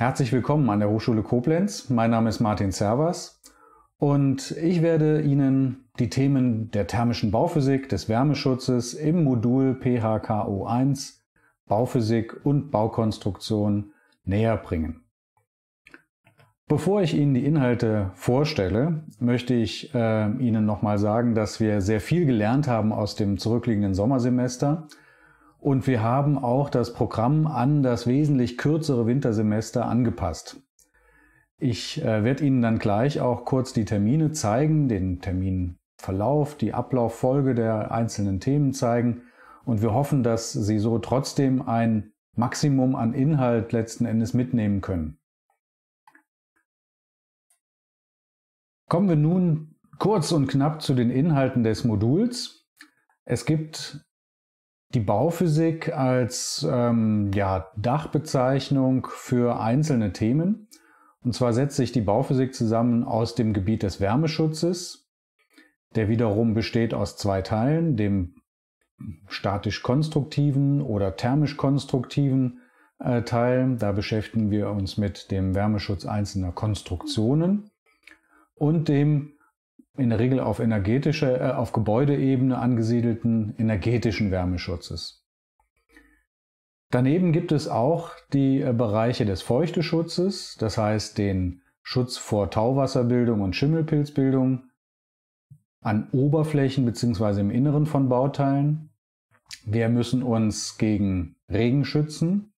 Herzlich willkommen an der Hochschule Koblenz. Mein Name ist Martin Servas und ich werde Ihnen die Themen der thermischen Bauphysik, des Wärmeschutzes im Modul PHKO1 Bauphysik und Baukonstruktion näher bringen. Bevor ich Ihnen die Inhalte vorstelle, möchte ich äh, Ihnen nochmal sagen, dass wir sehr viel gelernt haben aus dem zurückliegenden Sommersemester. Und wir haben auch das Programm an das wesentlich kürzere Wintersemester angepasst. Ich äh, werde Ihnen dann gleich auch kurz die Termine zeigen, den Terminverlauf, die Ablauffolge der einzelnen Themen zeigen. Und wir hoffen, dass Sie so trotzdem ein Maximum an Inhalt letzten Endes mitnehmen können. Kommen wir nun kurz und knapp zu den Inhalten des Moduls. Es gibt die Bauphysik als ähm, ja, Dachbezeichnung für einzelne Themen. Und zwar setzt sich die Bauphysik zusammen aus dem Gebiet des Wärmeschutzes, der wiederum besteht aus zwei Teilen, dem statisch-konstruktiven oder thermisch-konstruktiven äh, Teil. Da beschäftigen wir uns mit dem Wärmeschutz einzelner Konstruktionen und dem in der Regel auf energetische, äh, auf Gebäudeebene angesiedelten energetischen Wärmeschutzes. Daneben gibt es auch die äh, Bereiche des Feuchteschutzes, das heißt den Schutz vor Tauwasserbildung und Schimmelpilzbildung an Oberflächen bzw. im Inneren von Bauteilen. Wir müssen uns gegen Regen schützen.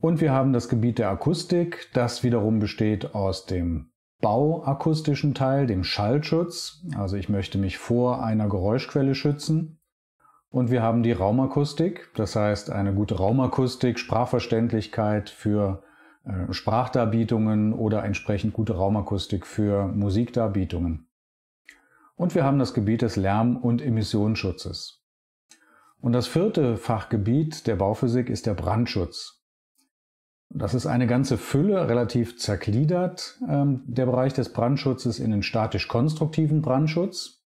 Und wir haben das Gebiet der Akustik, das wiederum besteht aus dem bauakustischen Teil, dem Schallschutz. Also ich möchte mich vor einer Geräuschquelle schützen. Und wir haben die Raumakustik, das heißt eine gute Raumakustik, Sprachverständlichkeit für äh, Sprachdarbietungen oder entsprechend gute Raumakustik für Musikdarbietungen. Und wir haben das Gebiet des Lärm- und Emissionsschutzes. Und das vierte Fachgebiet der Bauphysik ist der Brandschutz. Das ist eine ganze Fülle, relativ zergliedert, ähm, der Bereich des Brandschutzes in den statisch-konstruktiven Brandschutz.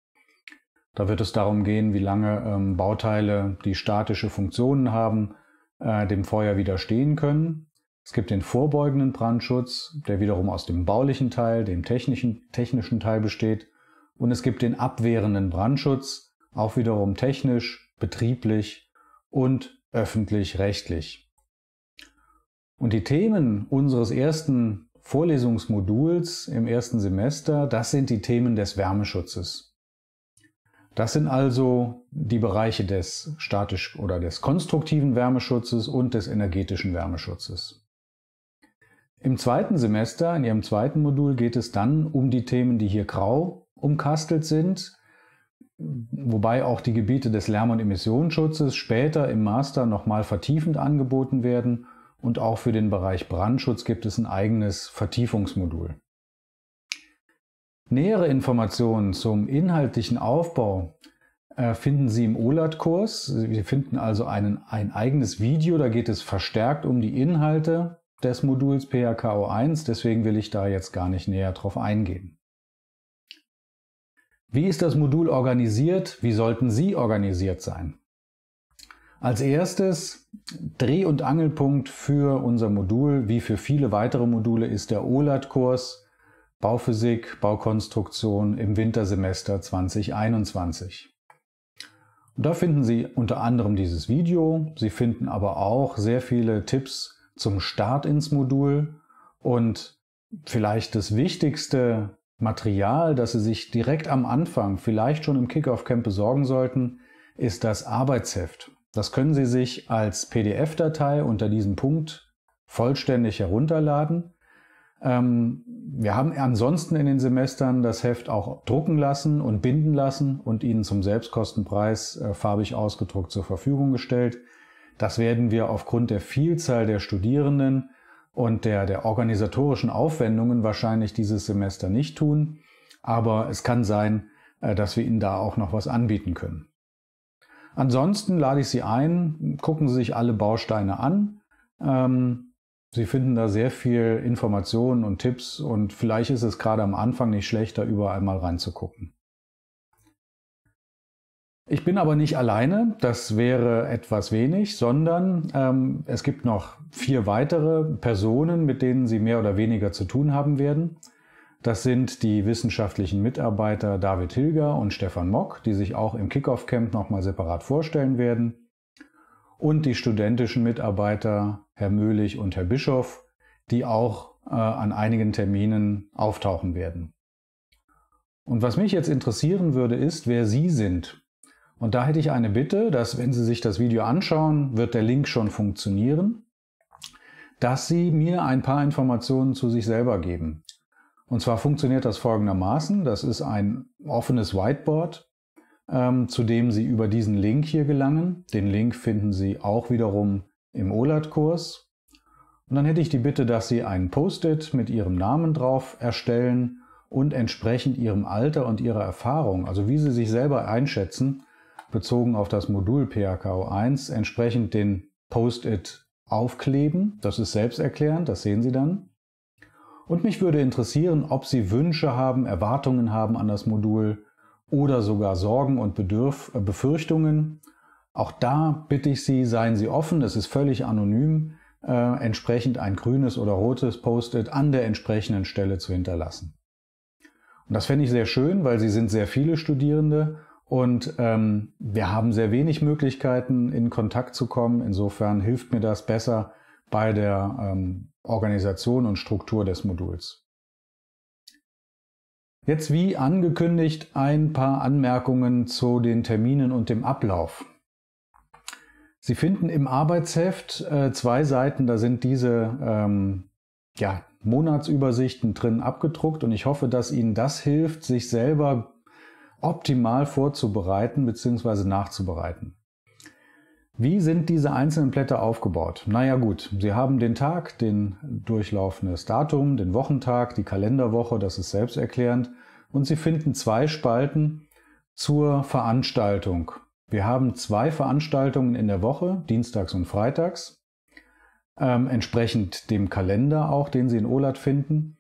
Da wird es darum gehen, wie lange ähm, Bauteile, die statische Funktionen haben, äh, dem Feuer widerstehen können. Es gibt den vorbeugenden Brandschutz, der wiederum aus dem baulichen Teil, dem technischen, technischen Teil besteht. Und es gibt den abwehrenden Brandschutz, auch wiederum technisch, betrieblich und öffentlich-rechtlich. Und die Themen unseres ersten Vorlesungsmoduls im ersten Semester, das sind die Themen des Wärmeschutzes. Das sind also die Bereiche des statisch oder des konstruktiven Wärmeschutzes und des energetischen Wärmeschutzes. Im zweiten Semester, in Ihrem zweiten Modul, geht es dann um die Themen, die hier grau umkastelt sind, wobei auch die Gebiete des Lärm- und Emissionsschutzes später im Master nochmal vertiefend angeboten werden und auch für den Bereich Brandschutz gibt es ein eigenes Vertiefungsmodul. Nähere Informationen zum inhaltlichen Aufbau äh, finden Sie im OLAT-Kurs. Sie finden also einen, ein eigenes Video, da geht es verstärkt um die Inhalte des Moduls PHKO1, deswegen will ich da jetzt gar nicht näher drauf eingehen. Wie ist das Modul organisiert? Wie sollten Sie organisiert sein? Als erstes Dreh- und Angelpunkt für unser Modul, wie für viele weitere Module, ist der OLAT-Kurs Bauphysik, Baukonstruktion im Wintersemester 2021. Und da finden Sie unter anderem dieses Video. Sie finden aber auch sehr viele Tipps zum Start ins Modul und vielleicht das wichtigste Material, das Sie sich direkt am Anfang, vielleicht schon im Kickoff Camp besorgen sollten, ist das Arbeitsheft. Das können Sie sich als PDF-Datei unter diesem Punkt vollständig herunterladen. Ähm, wir haben ansonsten in den Semestern das Heft auch drucken lassen und binden lassen und Ihnen zum Selbstkostenpreis äh, farbig ausgedruckt zur Verfügung gestellt. Das werden wir aufgrund der Vielzahl der Studierenden und der, der organisatorischen Aufwendungen wahrscheinlich dieses Semester nicht tun. Aber es kann sein, äh, dass wir Ihnen da auch noch was anbieten können. Ansonsten lade ich Sie ein, gucken Sie sich alle Bausteine an. Ähm, Sie finden da sehr viel Informationen und Tipps und vielleicht ist es gerade am Anfang nicht schlecht, da überall mal reinzugucken. Ich bin aber nicht alleine, das wäre etwas wenig, sondern ähm, es gibt noch vier weitere Personen, mit denen Sie mehr oder weniger zu tun haben werden. Das sind die wissenschaftlichen Mitarbeiter David Hilger und Stefan Mock, die sich auch im Kickoff-Camp nochmal separat vorstellen werden. Und die studentischen Mitarbeiter Herr Möhlich und Herr Bischof, die auch äh, an einigen Terminen auftauchen werden. Und was mich jetzt interessieren würde, ist, wer Sie sind. Und da hätte ich eine Bitte, dass wenn Sie sich das Video anschauen, wird der Link schon funktionieren, dass Sie mir ein paar Informationen zu sich selber geben. Und zwar funktioniert das folgendermaßen. Das ist ein offenes Whiteboard, ähm, zu dem Sie über diesen Link hier gelangen. Den Link finden Sie auch wiederum im OLAT-Kurs. Und dann hätte ich die Bitte, dass Sie einen Post-it mit Ihrem Namen drauf erstellen und entsprechend Ihrem Alter und Ihrer Erfahrung, also wie Sie sich selber einschätzen, bezogen auf das Modul PHKO 1, entsprechend den Post-it aufkleben. Das ist selbsterklärend, das sehen Sie dann. Und mich würde interessieren, ob Sie Wünsche haben, Erwartungen haben an das Modul oder sogar Sorgen und Bedürf äh, Befürchtungen. Auch da bitte ich Sie, seien Sie offen, es ist völlig anonym, äh, entsprechend ein grünes oder rotes Post-it an der entsprechenden Stelle zu hinterlassen. Und das fände ich sehr schön, weil Sie sind sehr viele Studierende und ähm, wir haben sehr wenig Möglichkeiten, in Kontakt zu kommen. Insofern hilft mir das besser, bei der ähm, Organisation und Struktur des Moduls. Jetzt wie angekündigt ein paar Anmerkungen zu den Terminen und dem Ablauf. Sie finden im Arbeitsheft äh, zwei Seiten, da sind diese ähm, ja, Monatsübersichten drin abgedruckt und ich hoffe, dass Ihnen das hilft, sich selber optimal vorzubereiten bzw. nachzubereiten. Wie sind diese einzelnen Blätter aufgebaut? Naja gut, Sie haben den Tag, den durchlaufendes Datum, den Wochentag, die Kalenderwoche, das ist selbsterklärend. Und Sie finden zwei Spalten zur Veranstaltung. Wir haben zwei Veranstaltungen in der Woche, dienstags und freitags, ähm, entsprechend dem Kalender auch, den Sie in OLAT finden.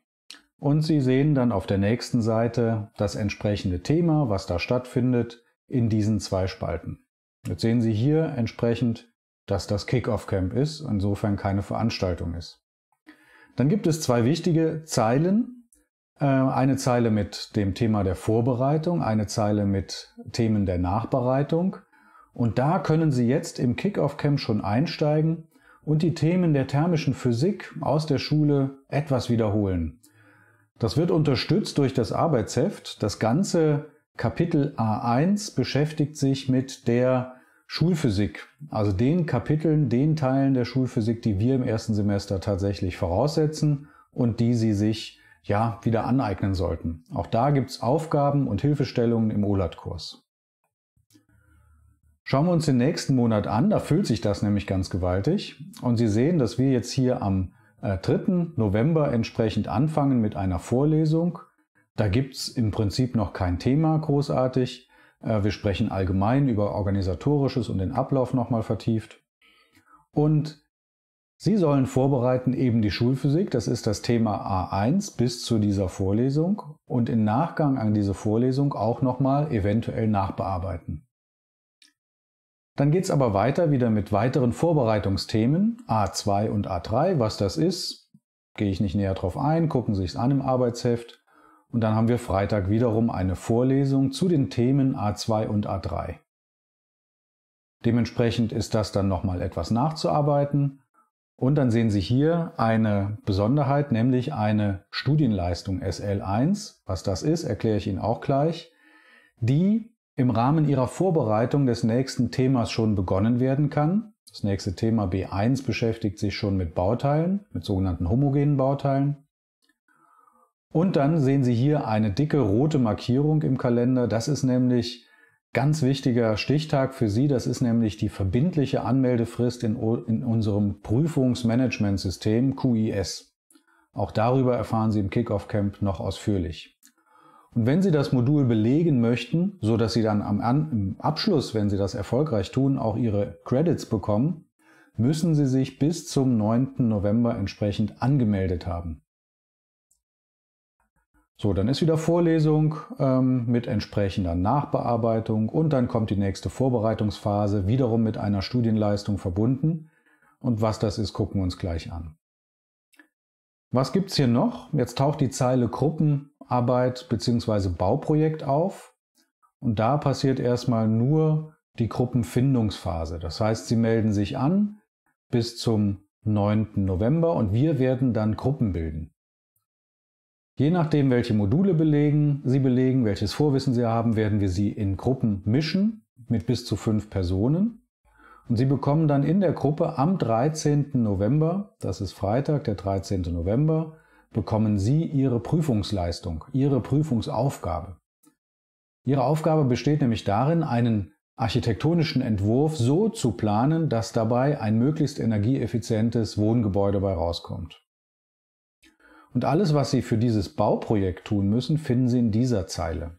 Und Sie sehen dann auf der nächsten Seite das entsprechende Thema, was da stattfindet, in diesen zwei Spalten. Jetzt sehen Sie hier entsprechend, dass das Kickoff Camp ist, insofern keine Veranstaltung ist. Dann gibt es zwei wichtige Zeilen. Äh, eine Zeile mit dem Thema der Vorbereitung, eine Zeile mit Themen der Nachbereitung. Und da können Sie jetzt im Kickoff Camp schon einsteigen und die Themen der thermischen Physik aus der Schule etwas wiederholen. Das wird unterstützt durch das Arbeitsheft. Das Ganze Kapitel A1 beschäftigt sich mit der Schulphysik, also den Kapiteln, den Teilen der Schulphysik, die wir im ersten Semester tatsächlich voraussetzen und die Sie sich ja wieder aneignen sollten. Auch da gibt es Aufgaben und Hilfestellungen im OLAT-Kurs. Schauen wir uns den nächsten Monat an, da füllt sich das nämlich ganz gewaltig. Und Sie sehen, dass wir jetzt hier am 3. Äh, November entsprechend anfangen mit einer Vorlesung da gibt's im Prinzip noch kein Thema großartig. Äh, wir sprechen allgemein über organisatorisches und den Ablauf nochmal vertieft. Und Sie sollen vorbereiten eben die Schulphysik, das ist das Thema A1 bis zu dieser Vorlesung und im Nachgang an diese Vorlesung auch nochmal eventuell nachbearbeiten. Dann geht's aber weiter wieder mit weiteren Vorbereitungsthemen A2 und A3. Was das ist, gehe ich nicht näher drauf ein, gucken Sie es an im Arbeitsheft. Und dann haben wir Freitag wiederum eine Vorlesung zu den Themen A2 und A3. Dementsprechend ist das dann nochmal etwas nachzuarbeiten. Und dann sehen Sie hier eine Besonderheit, nämlich eine Studienleistung SL1. Was das ist, erkläre ich Ihnen auch gleich, die im Rahmen Ihrer Vorbereitung des nächsten Themas schon begonnen werden kann. Das nächste Thema B1 beschäftigt sich schon mit Bauteilen, mit sogenannten homogenen Bauteilen. Und dann sehen Sie hier eine dicke rote Markierung im Kalender. Das ist nämlich ganz wichtiger Stichtag für Sie. Das ist nämlich die verbindliche Anmeldefrist in, in unserem Prüfungsmanagementsystem QIS. Auch darüber erfahren Sie im Kickoff Camp noch ausführlich. Und wenn Sie das Modul belegen möchten, so dass Sie dann am, am Abschluss, wenn Sie das erfolgreich tun, auch Ihre Credits bekommen, müssen Sie sich bis zum 9. November entsprechend angemeldet haben. So, dann ist wieder Vorlesung ähm, mit entsprechender Nachbearbeitung und dann kommt die nächste Vorbereitungsphase, wiederum mit einer Studienleistung verbunden. Und was das ist, gucken wir uns gleich an. Was gibt's hier noch? Jetzt taucht die Zeile Gruppenarbeit bzw. Bauprojekt auf. Und da passiert erstmal nur die Gruppenfindungsphase. Das heißt, Sie melden sich an bis zum 9. November und wir werden dann Gruppen bilden. Je nachdem, welche Module belegen, Sie belegen, welches Vorwissen Sie haben, werden wir Sie in Gruppen mischen mit bis zu fünf Personen. Und Sie bekommen dann in der Gruppe am 13. November, das ist Freitag, der 13. November, bekommen Sie Ihre Prüfungsleistung, Ihre Prüfungsaufgabe. Ihre Aufgabe besteht nämlich darin, einen architektonischen Entwurf so zu planen, dass dabei ein möglichst energieeffizientes Wohngebäude bei rauskommt. Und alles, was Sie für dieses Bauprojekt tun müssen, finden Sie in dieser Zeile.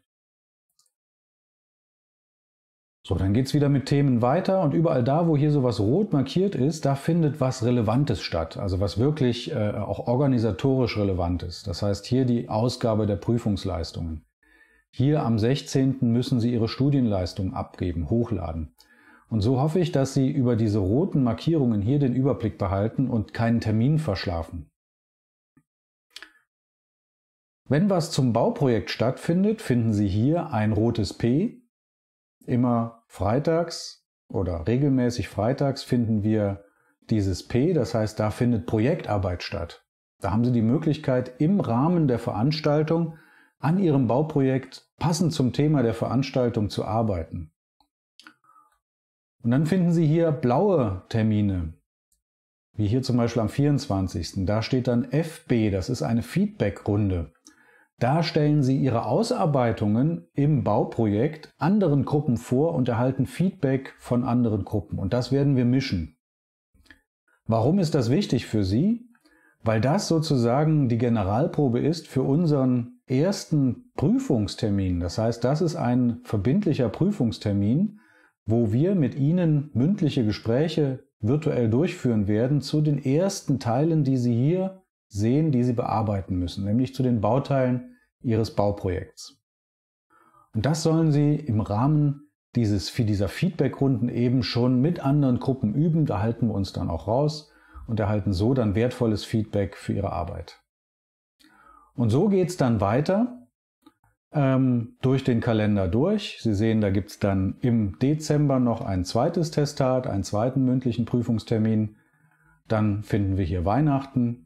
So, dann geht es wieder mit Themen weiter und überall da, wo hier sowas rot markiert ist, da findet was Relevantes statt, also was wirklich äh, auch organisatorisch relevant ist. Das heißt hier die Ausgabe der Prüfungsleistungen. Hier am 16. müssen Sie Ihre Studienleistungen abgeben, hochladen. Und so hoffe ich, dass Sie über diese roten Markierungen hier den Überblick behalten und keinen Termin verschlafen. Wenn was zum Bauprojekt stattfindet, finden Sie hier ein rotes P. Immer freitags oder regelmäßig freitags finden wir dieses P, das heißt, da findet Projektarbeit statt. Da haben Sie die Möglichkeit, im Rahmen der Veranstaltung an Ihrem Bauprojekt passend zum Thema der Veranstaltung zu arbeiten. Und dann finden Sie hier blaue Termine, wie hier zum Beispiel am 24. Da steht dann FB, das ist eine Feedback-Runde. Da stellen sie ihre Ausarbeitungen im Bauprojekt anderen Gruppen vor und erhalten Feedback von anderen Gruppen. Und das werden wir mischen. Warum ist das wichtig für Sie? Weil das sozusagen die Generalprobe ist für unseren ersten Prüfungstermin. Das heißt, das ist ein verbindlicher Prüfungstermin, wo wir mit Ihnen mündliche Gespräche virtuell durchführen werden zu den ersten Teilen, die Sie hier sehen, die sie bearbeiten müssen, nämlich zu den Bauteilen ihres Bauprojekts. Und das sollen sie im Rahmen dieses, dieser Feedbackrunden eben schon mit anderen Gruppen üben. Da halten wir uns dann auch raus und erhalten so dann wertvolles Feedback für ihre Arbeit. Und so geht es dann weiter ähm, durch den Kalender durch. Sie sehen, da gibt es dann im Dezember noch ein zweites Testat, einen zweiten mündlichen Prüfungstermin. Dann finden wir hier Weihnachten,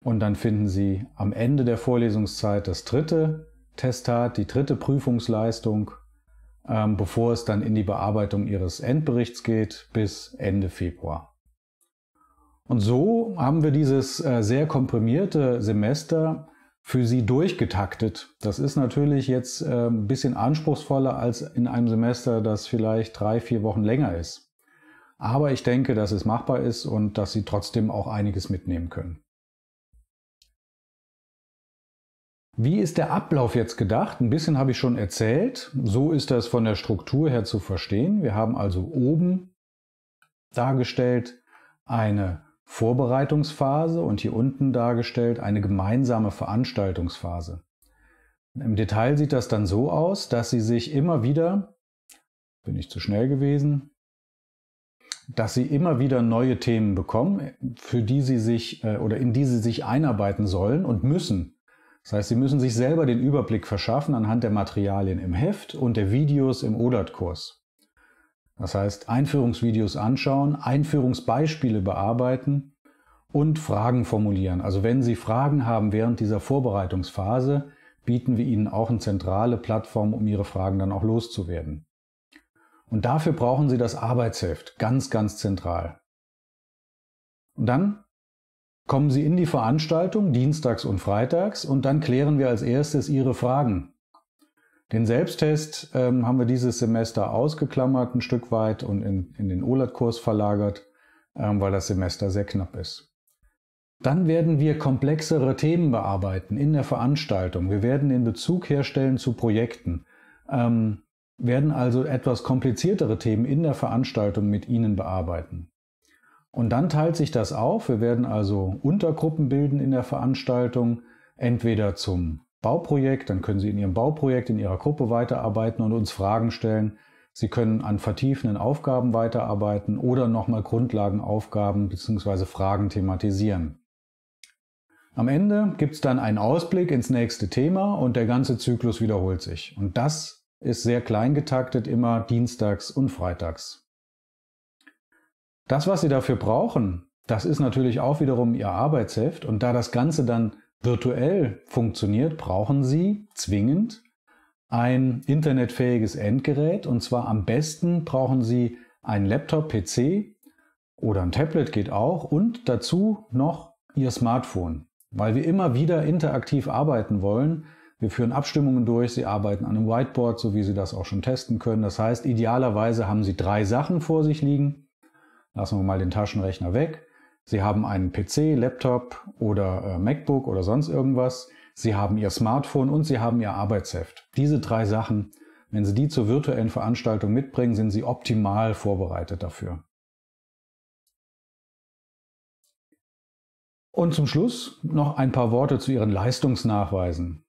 und dann finden Sie am Ende der Vorlesungszeit das dritte Testat, die dritte Prüfungsleistung, ähm, bevor es dann in die Bearbeitung Ihres Endberichts geht bis Ende Februar. Und so haben wir dieses äh, sehr komprimierte Semester für Sie durchgetaktet. Das ist natürlich jetzt äh, ein bisschen anspruchsvoller als in einem Semester, das vielleicht drei, vier Wochen länger ist. Aber ich denke, dass es machbar ist und dass Sie trotzdem auch einiges mitnehmen können. Wie ist der Ablauf jetzt gedacht? Ein bisschen habe ich schon erzählt. So ist das von der Struktur her zu verstehen. Wir haben also oben dargestellt eine Vorbereitungsphase und hier unten dargestellt eine gemeinsame Veranstaltungsphase. Im Detail sieht das dann so aus, dass sie sich immer wieder, bin ich zu schnell gewesen, dass sie immer wieder neue Themen bekommen, für die sie sich äh, oder in die sie sich einarbeiten sollen und müssen. Das heißt, Sie müssen sich selber den Überblick verschaffen anhand der Materialien im Heft und der Videos im ODAT-Kurs. Das heißt, Einführungsvideos anschauen, Einführungsbeispiele bearbeiten und Fragen formulieren. Also wenn Sie Fragen haben während dieser Vorbereitungsphase, bieten wir Ihnen auch eine zentrale Plattform, um Ihre Fragen dann auch loszuwerden. Und dafür brauchen Sie das Arbeitsheft, ganz, ganz zentral. Und dann Kommen Sie in die Veranstaltung dienstags und freitags und dann klären wir als erstes Ihre Fragen. Den Selbsttest ähm, haben wir dieses Semester ausgeklammert ein Stück weit und in, in den OLAT-Kurs verlagert, ähm, weil das Semester sehr knapp ist. Dann werden wir komplexere Themen bearbeiten in der Veranstaltung. Wir werden den Bezug herstellen zu Projekten, ähm, werden also etwas kompliziertere Themen in der Veranstaltung mit Ihnen bearbeiten. Und dann teilt sich das auf. Wir werden also Untergruppen bilden in der Veranstaltung, entweder zum Bauprojekt, dann können Sie in Ihrem Bauprojekt, in Ihrer Gruppe weiterarbeiten und uns Fragen stellen. Sie können an vertiefenden Aufgaben weiterarbeiten oder nochmal Grundlagenaufgaben bzw. Fragen thematisieren. Am Ende gibt es dann einen Ausblick ins nächste Thema und der ganze Zyklus wiederholt sich. Und das ist sehr klein getaktet, immer dienstags und freitags. Das, was Sie dafür brauchen, das ist natürlich auch wiederum Ihr Arbeitsheft. Und da das Ganze dann virtuell funktioniert, brauchen Sie zwingend ein internetfähiges Endgerät. Und zwar am besten brauchen Sie einen Laptop, PC oder ein Tablet geht auch und dazu noch Ihr Smartphone, weil wir immer wieder interaktiv arbeiten wollen. Wir führen Abstimmungen durch, Sie arbeiten an einem Whiteboard, so wie Sie das auch schon testen können. Das heißt, idealerweise haben Sie drei Sachen vor sich liegen Lassen wir mal den Taschenrechner weg. Sie haben einen PC, Laptop oder äh, MacBook oder sonst irgendwas. Sie haben Ihr Smartphone und Sie haben Ihr Arbeitsheft. Diese drei Sachen, wenn Sie die zur virtuellen Veranstaltung mitbringen, sind Sie optimal vorbereitet dafür. Und zum Schluss noch ein paar Worte zu Ihren Leistungsnachweisen.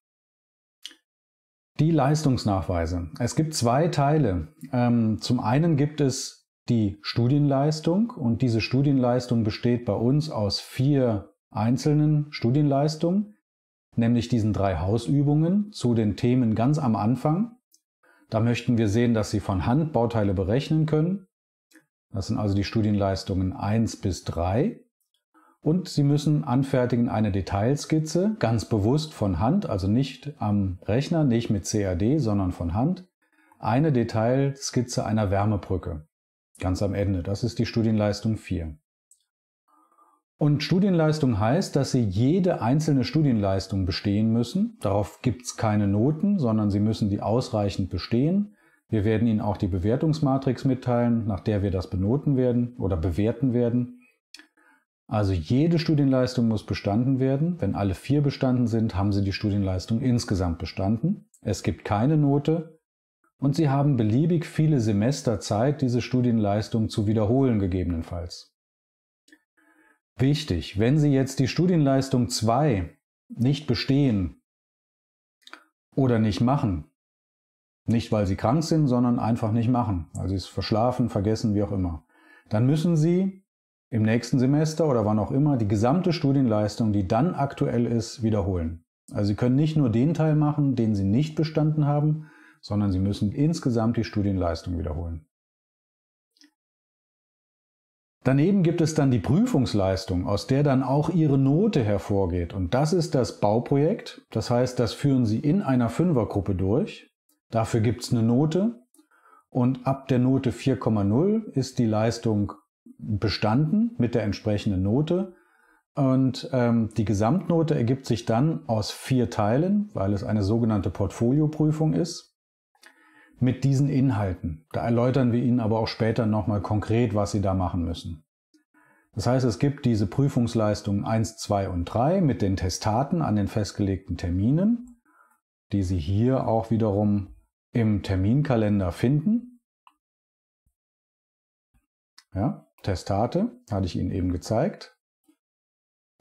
Die Leistungsnachweise. Es gibt zwei Teile. Ähm, zum einen gibt es die Studienleistung und diese Studienleistung besteht bei uns aus vier einzelnen Studienleistungen, nämlich diesen drei Hausübungen zu den Themen ganz am Anfang. Da möchten wir sehen, dass Sie von Hand Bauteile berechnen können. Das sind also die Studienleistungen 1 bis 3. Und Sie müssen anfertigen eine Detailskizze, ganz bewusst von Hand, also nicht am Rechner, nicht mit CAD, sondern von Hand, eine Detailskizze einer Wärmebrücke. Ganz am Ende. Das ist die Studienleistung 4. Und Studienleistung heißt, dass Sie jede einzelne Studienleistung bestehen müssen. Darauf gibt es keine Noten, sondern Sie müssen die ausreichend bestehen. Wir werden Ihnen auch die Bewertungsmatrix mitteilen, nach der wir das benoten werden oder bewerten werden. Also jede Studienleistung muss bestanden werden. Wenn alle vier bestanden sind, haben Sie die Studienleistung insgesamt bestanden. Es gibt keine Note, und Sie haben beliebig viele Semester Zeit, diese Studienleistung zu wiederholen gegebenenfalls. Wichtig, wenn Sie jetzt die Studienleistung 2 nicht bestehen oder nicht machen, nicht weil Sie krank sind, sondern einfach nicht machen, weil Sie es verschlafen, vergessen, wie auch immer, dann müssen Sie im nächsten Semester oder wann auch immer die gesamte Studienleistung, die dann aktuell ist, wiederholen. Also Sie können nicht nur den Teil machen, den Sie nicht bestanden haben, sondern sie müssen insgesamt die Studienleistung wiederholen. Daneben gibt es dann die Prüfungsleistung, aus der dann auch Ihre Note hervorgeht. Und das ist das Bauprojekt. Das heißt, das führen Sie in einer Fünfergruppe durch. Dafür gibt es eine Note. Und ab der Note 4,0 ist die Leistung bestanden mit der entsprechenden Note. Und ähm, die Gesamtnote ergibt sich dann aus vier Teilen, weil es eine sogenannte Portfolioprüfung ist mit diesen Inhalten. Da erläutern wir Ihnen aber auch später nochmal konkret, was Sie da machen müssen. Das heißt, es gibt diese Prüfungsleistungen 1, 2 und 3 mit den Testaten an den festgelegten Terminen, die Sie hier auch wiederum im Terminkalender finden. Ja, Testate hatte ich Ihnen eben gezeigt.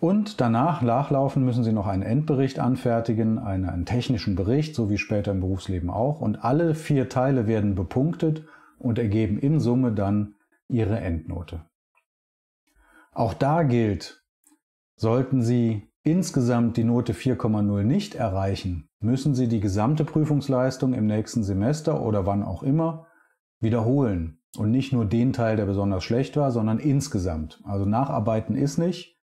Und danach, nachlaufen, müssen Sie noch einen Endbericht anfertigen, einen, einen, technischen Bericht, so wie später im Berufsleben auch. Und alle vier Teile werden bepunktet und ergeben in Summe dann Ihre Endnote. Auch da gilt, sollten Sie insgesamt die Note 4,0 nicht erreichen, müssen Sie die gesamte Prüfungsleistung im nächsten Semester oder wann auch immer wiederholen. Und nicht nur den Teil, der besonders schlecht war, sondern insgesamt. Also nacharbeiten ist nicht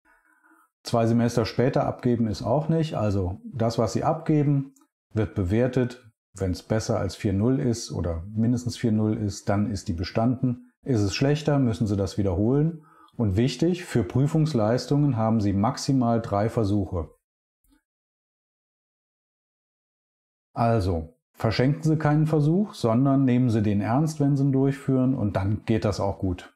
Zwei Semester später abgeben ist auch nicht. Also das, was Sie abgeben, wird bewertet. Wenn es besser als 4.0 ist oder mindestens 4.0 ist, dann ist die bestanden. Ist es schlechter, müssen Sie das wiederholen. Und wichtig, für Prüfungsleistungen haben Sie maximal drei Versuche. Also, verschenken Sie keinen Versuch, sondern nehmen Sie den ernst, wenn Sie ihn durchführen und dann geht das auch gut.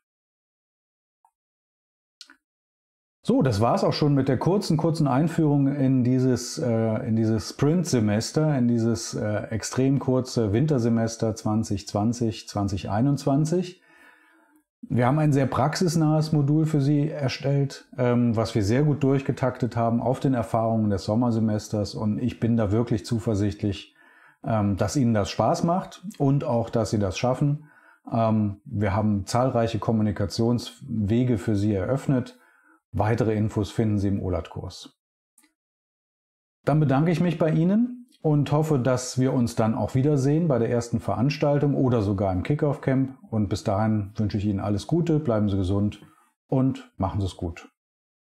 So, das war's auch schon mit der kurzen, kurzen Einführung in dieses, äh, in dieses Sprint-Semester, in dieses äh, extrem kurze Wintersemester 2020, 2021. Wir haben ein sehr praxisnahes Modul für Sie erstellt, ähm, was wir sehr gut durchgetaktet haben auf den Erfahrungen des Sommersemesters und ich bin da wirklich zuversichtlich, ähm, dass Ihnen das Spaß macht und auch, dass Sie das schaffen. Ähm, wir haben zahlreiche Kommunikationswege für Sie eröffnet Weitere Infos finden Sie im OLAT-Kurs. Dann bedanke ich mich bei Ihnen und hoffe, dass wir uns dann auch wiedersehen bei der ersten Veranstaltung oder sogar im Kickoff-Camp. Und bis dahin wünsche ich Ihnen alles Gute, bleiben Sie gesund und machen Sie es gut.